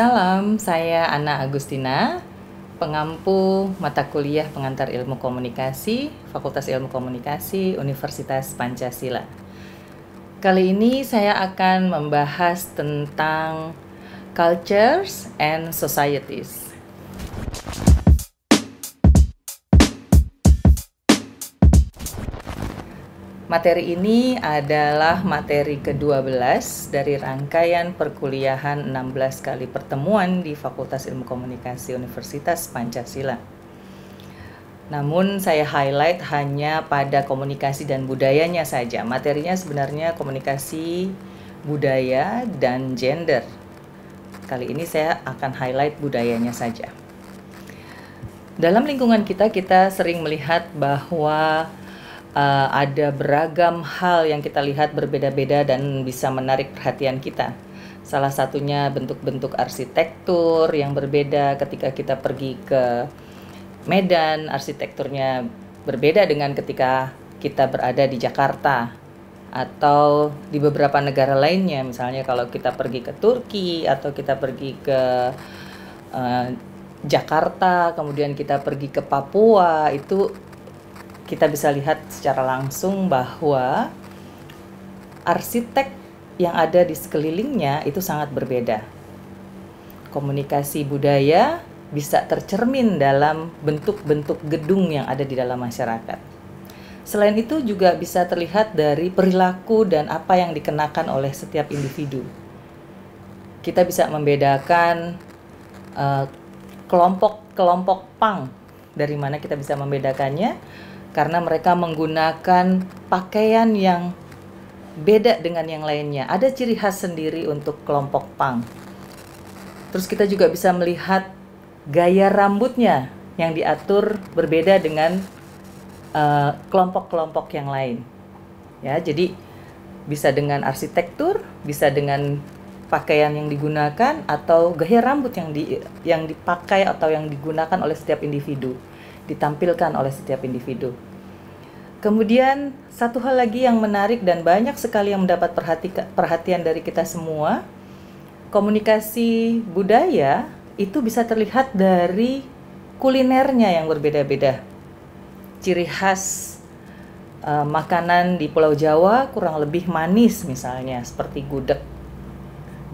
Salam, saya Ana Agustina, pengampu mata kuliah pengantar ilmu komunikasi, Fakultas Ilmu Komunikasi, Universitas Pancasila. Kali ini saya akan membahas tentang cultures and societies. Materi ini adalah materi ke-12 dari rangkaian perkuliahan 16 kali pertemuan di Fakultas Ilmu Komunikasi Universitas Pancasila. Namun saya highlight hanya pada komunikasi dan budayanya saja. Materinya sebenarnya komunikasi, budaya, dan gender. Kali ini saya akan highlight budayanya saja. Dalam lingkungan kita, kita sering melihat bahwa uh, ada beragam hal yang kita lihat berbeda-beda dan bisa menarik perhatian kita. Salah satunya bentuk-bentuk arsitektur yang berbeda ketika kita pergi ke Medan, arsitekturnya berbeda dengan ketika kita berada di Jakarta atau di beberapa negara lainnya. Misalnya kalau kita pergi ke Turki atau kita pergi ke uh, Jakarta, kemudian kita pergi ke Papua, itu kita bisa lihat secara langsung bahwa arsitek yang ada di sekelilingnya itu sangat berbeda. Komunikasi budaya bisa tercermin dalam bentuk-bentuk gedung yang ada di dalam masyarakat. Selain itu juga bisa terlihat dari perilaku dan apa yang dikenakan oleh setiap individu. Kita bisa membedakan eh, kelompok-kelompok uh, pang dari mana kita bisa membedakannya karena mereka menggunakan pakaian yang beda dengan yang lainnya. Ada ciri khas sendiri untuk kelompok punk. Terus kita juga bisa melihat gaya rambutnya yang diatur berbeda dengan eh, kelompok-kelompok uh, yang lain. Ya, jadi bisa dengan arsitektur, bisa dengan pakaian yang digunakan atau gaya rambut yang di yang dipakai atau yang digunakan oleh setiap individu ditampilkan oleh setiap individu. Kemudian satu hal lagi yang menarik dan banyak sekali yang mendapat perhatian dari kita semua, komunikasi budaya itu bisa terlihat dari kulinernya yang berbeda-beda. Ciri khas uh, makanan di Pulau Jawa kurang lebih manis misalnya, seperti gudeg,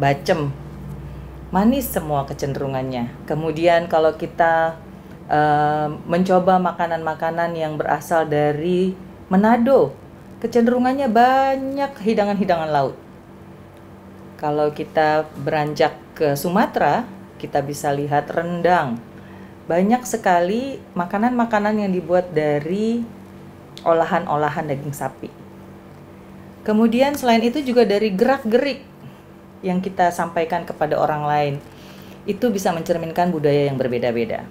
bacem, manis semua kecenderungannya. Kemudian kalau kita Eh, mencoba makanan-makanan yang berasal dari Manado. Kecenderungannya banyak hidangan-hidangan laut. Kalau kita beranjak ke Sumatera, kita bisa lihat rendang. Banyak sekali makanan-makanan yang dibuat dari olahan-olahan daging sapi. Kemudian selain itu juga dari gerak-gerik yang kita sampaikan kepada orang lain. Itu bisa mencerminkan budaya yang berbeda-beda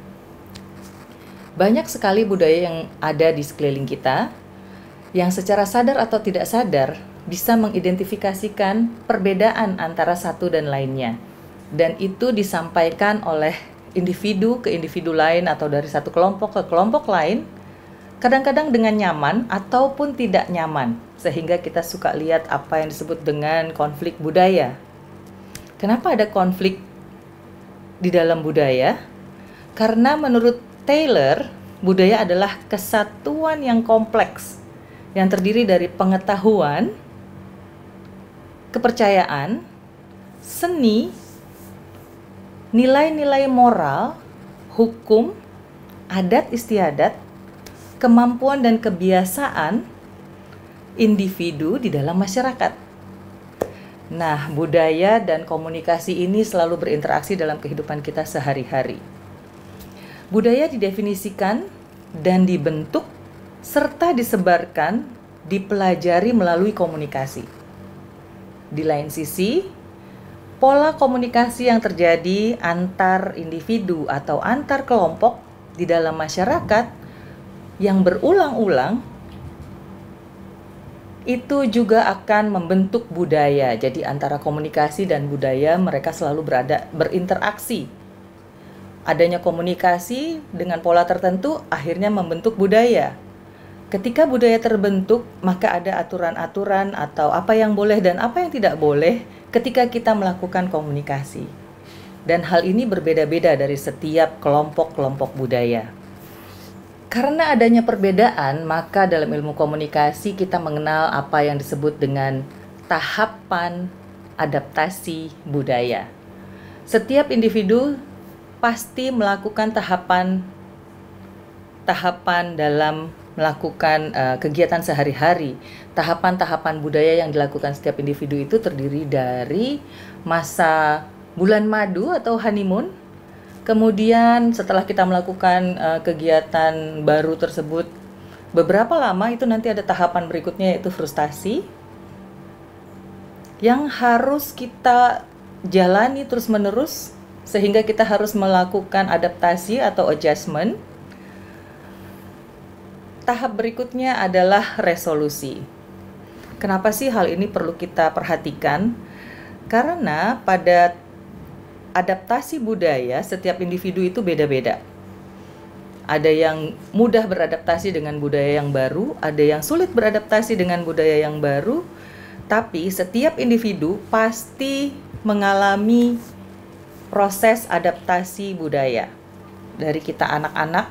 banyak sekali budaya yang ada di sekeliling kita yang secara sadar atau tidak sadar bisa mengidentifikasikan perbedaan antara satu dan lainnya. Dan itu disampaikan oleh individu ke individu lain atau dari satu kelompok ke kelompok lain, kadang-kadang dengan nyaman ataupun tidak nyaman, sehingga kita suka lihat apa yang disebut dengan konflik budaya. Kenapa ada konflik di dalam budaya? Karena menurut Taylor, budaya adalah kesatuan yang kompleks yang terdiri dari pengetahuan, kepercayaan, seni, nilai-nilai moral, hukum, adat istiadat, kemampuan dan kebiasaan individu di dalam masyarakat. Nah, budaya dan komunikasi ini selalu berinteraksi dalam kehidupan kita sehari-hari. Budaya didefinisikan dan dibentuk serta disebarkan, dipelajari melalui komunikasi. Di lain sisi, pola komunikasi yang terjadi antar individu atau antar kelompok di dalam masyarakat yang berulang-ulang itu juga akan membentuk budaya. Jadi antara komunikasi dan budaya mereka selalu berada berinteraksi Adanya komunikasi dengan pola tertentu akhirnya membentuk budaya. Ketika budaya terbentuk, maka ada aturan-aturan atau apa yang boleh dan apa yang tidak boleh ketika kita melakukan komunikasi. Dan hal ini berbeda-beda dari setiap kelompok-kelompok budaya. Karena adanya perbedaan, maka dalam ilmu komunikasi kita mengenal apa yang disebut dengan tahapan adaptasi budaya. Setiap individu pasti melakukan tahapan tahapan dalam melakukan uh, kegiatan sehari-hari. Tahapan-tahapan budaya yang dilakukan setiap individu itu terdiri dari masa bulan madu atau honeymoon. Kemudian setelah kita melakukan uh, kegiatan baru tersebut beberapa lama itu nanti ada tahapan berikutnya yaitu frustasi yang harus kita jalani terus-menerus sehingga kita harus melakukan adaptasi atau adjustment. Tahap berikutnya adalah resolusi. Kenapa sih hal ini perlu kita perhatikan? Karena pada adaptasi budaya setiap individu itu beda-beda. Ada yang mudah beradaptasi dengan budaya yang baru, ada yang sulit beradaptasi dengan budaya yang baru, tapi setiap individu pasti mengalami proses adaptasi budaya dari kita anak-anak,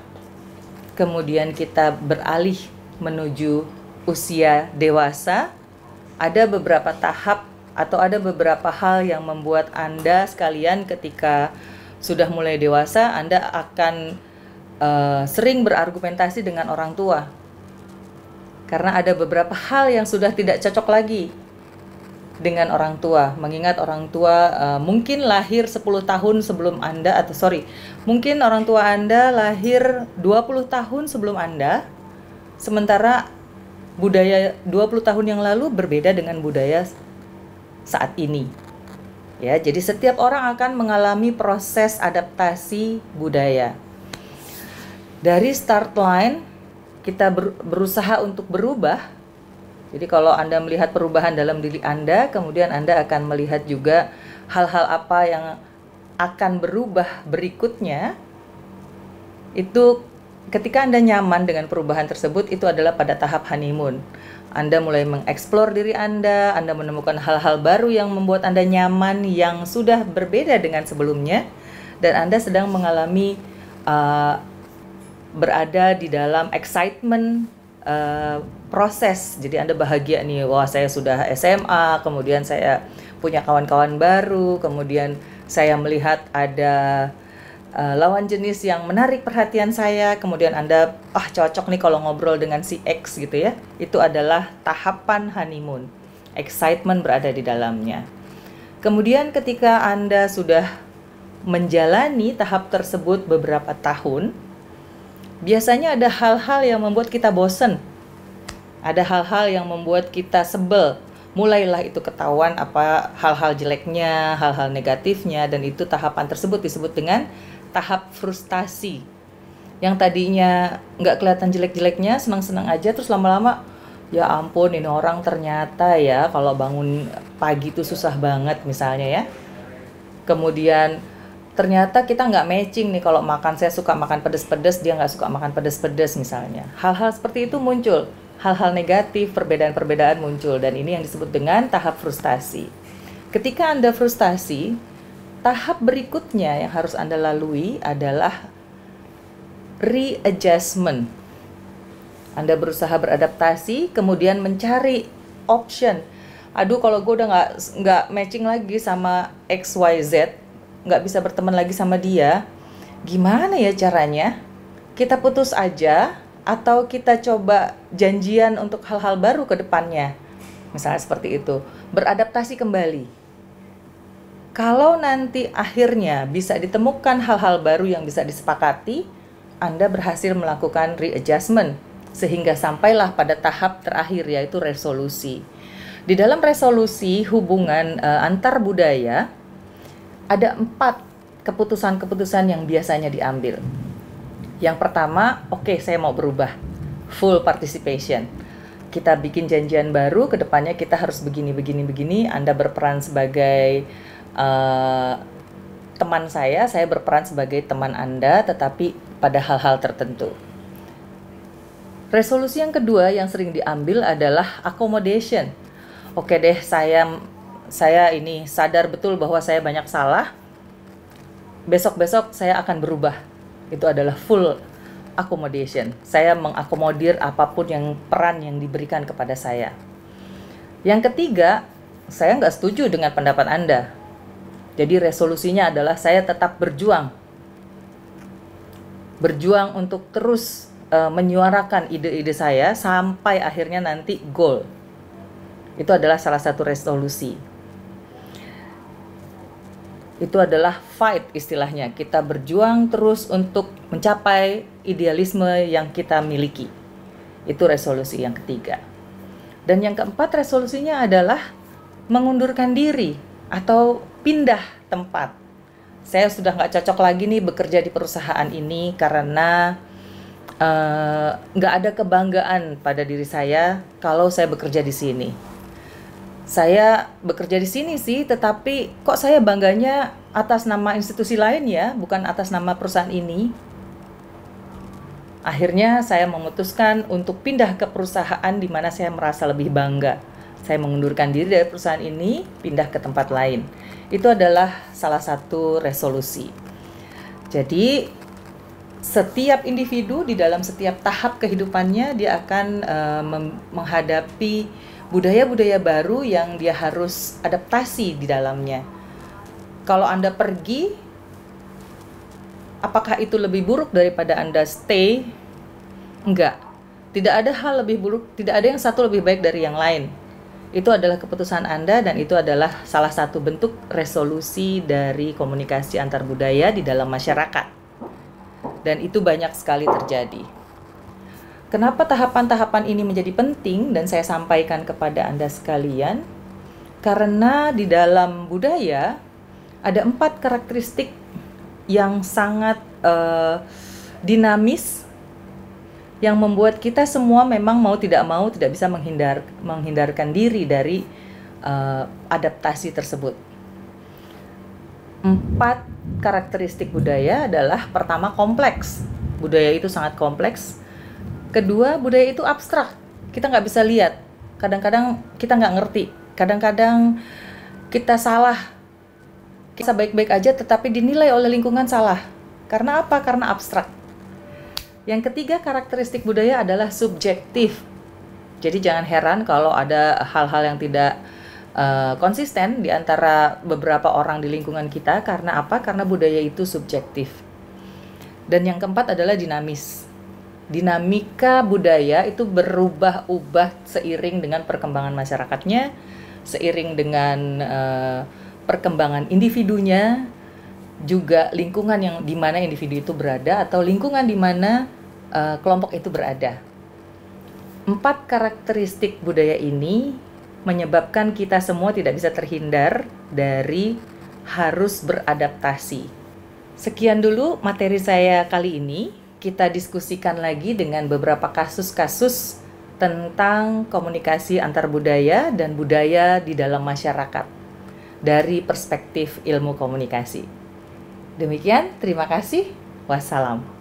kemudian kita beralih menuju usia dewasa, ada beberapa tahap atau ada beberapa hal yang membuat Anda sekalian ketika sudah mulai dewasa, Anda akan uh, sering berargumentasi dengan orang tua. Karena ada beberapa hal yang sudah tidak cocok lagi dengan orang tua, mengingat orang tua uh, mungkin lahir 10 tahun sebelum Anda atau sorry, mungkin orang tua Anda lahir 20 tahun sebelum Anda, sementara budaya 20 tahun yang lalu berbeda dengan budaya saat ini. Ya, jadi setiap orang akan mengalami proses adaptasi budaya. Dari start line kita berusaha untuk berubah jadi kalau Anda melihat perubahan dalam diri Anda, kemudian Anda akan melihat juga hal-hal apa yang akan berubah berikutnya. Itu ketika Anda nyaman dengan perubahan tersebut itu adalah pada tahap honeymoon. Anda mulai mengeksplor diri Anda, Anda menemukan hal-hal baru yang membuat Anda nyaman yang sudah berbeda dengan sebelumnya dan Anda sedang mengalami uh, berada di dalam excitement uh, proses. Jadi Anda bahagia nih, wah saya sudah SMA, kemudian saya punya kawan-kawan baru, kemudian saya melihat ada uh, lawan jenis yang menarik perhatian saya, kemudian Anda ah cocok nih kalau ngobrol dengan si X gitu ya. Itu adalah tahapan honeymoon. Excitement berada di dalamnya. Kemudian ketika Anda sudah menjalani tahap tersebut beberapa tahun, biasanya ada hal-hal yang membuat kita bosen ada hal-hal yang membuat kita sebel mulailah itu ketahuan apa hal-hal jeleknya, hal-hal negatifnya dan itu tahapan tersebut disebut dengan tahap frustasi. Yang tadinya nggak kelihatan jelek-jeleknya, senang-senang aja terus lama-lama ya ampun ini orang ternyata ya kalau bangun pagi itu susah banget misalnya ya. Kemudian ternyata kita nggak matching nih kalau makan saya suka makan pedes-pedes dia nggak suka makan pedes-pedes misalnya. Hal-hal seperti itu muncul hal-hal negatif, perbedaan-perbedaan muncul dan ini yang disebut dengan tahap frustasi. Ketika Anda frustasi, tahap berikutnya yang harus Anda lalui adalah readjustment. Anda berusaha beradaptasi, kemudian mencari option. Aduh, kalau gue udah nggak nggak matching lagi sama X Y Z, nggak bisa berteman lagi sama dia, gimana ya caranya? Kita putus aja, atau kita coba janjian untuk hal-hal baru ke depannya misalnya seperti itu beradaptasi kembali kalau nanti akhirnya bisa ditemukan hal-hal baru yang bisa disepakati anda berhasil melakukan readjustment sehingga sampailah pada tahap terakhir yaitu resolusi. Di dalam resolusi hubungan e, antar budaya ada empat keputusan-keputusan yang biasanya diambil. Yang pertama, oke okay, saya mau berubah. Full participation. Kita bikin janjian baru, kedepannya kita harus begini, begini, begini. Anda berperan sebagai uh, teman saya, saya berperan sebagai teman Anda, tetapi pada hal-hal tertentu. Resolusi yang kedua yang sering diambil adalah accommodation. Oke okay deh, saya saya ini sadar betul bahwa saya banyak salah. Besok-besok saya akan berubah itu adalah full accommodation. Saya mengakomodir apapun yang peran yang diberikan kepada saya. Yang ketiga, saya nggak setuju dengan pendapat Anda. Jadi resolusinya adalah saya tetap berjuang. Berjuang untuk terus uh, menyuarakan ide-ide saya sampai akhirnya nanti goal. Itu adalah salah satu resolusi itu adalah fight istilahnya. Kita berjuang terus untuk mencapai idealisme yang kita miliki. Itu resolusi yang ketiga. Dan yang keempat resolusinya adalah mengundurkan diri atau pindah tempat. Saya sudah nggak cocok lagi nih bekerja di perusahaan ini karena eh, nggak uh, ada kebanggaan pada diri saya kalau saya bekerja di sini saya bekerja di sini sih, tetapi kok saya bangganya atas nama institusi lain ya, bukan atas nama perusahaan ini. Akhirnya saya memutuskan untuk pindah ke perusahaan di mana saya merasa lebih bangga. Saya mengundurkan diri dari perusahaan ini, pindah ke tempat lain. Itu adalah salah satu resolusi. Jadi setiap individu di dalam setiap tahap kehidupannya dia akan uh, menghadapi budaya-budaya baru yang dia harus adaptasi di dalamnya. Kalau Anda pergi, apakah itu lebih buruk daripada Anda stay? Enggak. Tidak ada hal lebih buruk, tidak ada yang satu lebih baik dari yang lain. Itu adalah keputusan Anda dan itu adalah salah satu bentuk resolusi dari komunikasi antar budaya di dalam masyarakat. Dan itu banyak sekali terjadi. Kenapa tahapan-tahapan ini menjadi penting dan saya sampaikan kepada Anda sekalian? Karena di dalam budaya ada empat karakteristik yang sangat uh, dinamis yang membuat kita semua memang mau tidak mau tidak bisa menghindar menghindarkan diri dari uh, adaptasi tersebut. Empat karakteristik budaya adalah pertama kompleks. Budaya itu sangat kompleks kedua budaya itu abstrak kita nggak bisa lihat kadang-kadang kita nggak ngerti kadang-kadang kita salah kita baik-baik aja tetapi dinilai oleh lingkungan salah karena apa karena abstrak yang ketiga karakteristik budaya adalah subjektif jadi jangan heran kalau ada hal-hal yang tidak uh, konsisten di antara beberapa orang di lingkungan kita karena apa? Karena budaya itu subjektif. Dan yang keempat adalah dinamis dinamika budaya itu berubah-ubah seiring dengan perkembangan masyarakatnya, seiring dengan uh, perkembangan individunya, juga lingkungan yang di mana individu itu berada atau lingkungan di mana uh, kelompok itu berada. Empat karakteristik budaya ini menyebabkan kita semua tidak bisa terhindar dari harus beradaptasi. Sekian dulu materi saya kali ini kita diskusikan lagi dengan beberapa kasus-kasus tentang komunikasi antar budaya dan budaya di dalam masyarakat dari perspektif ilmu komunikasi. Demikian, terima kasih. Wassalam.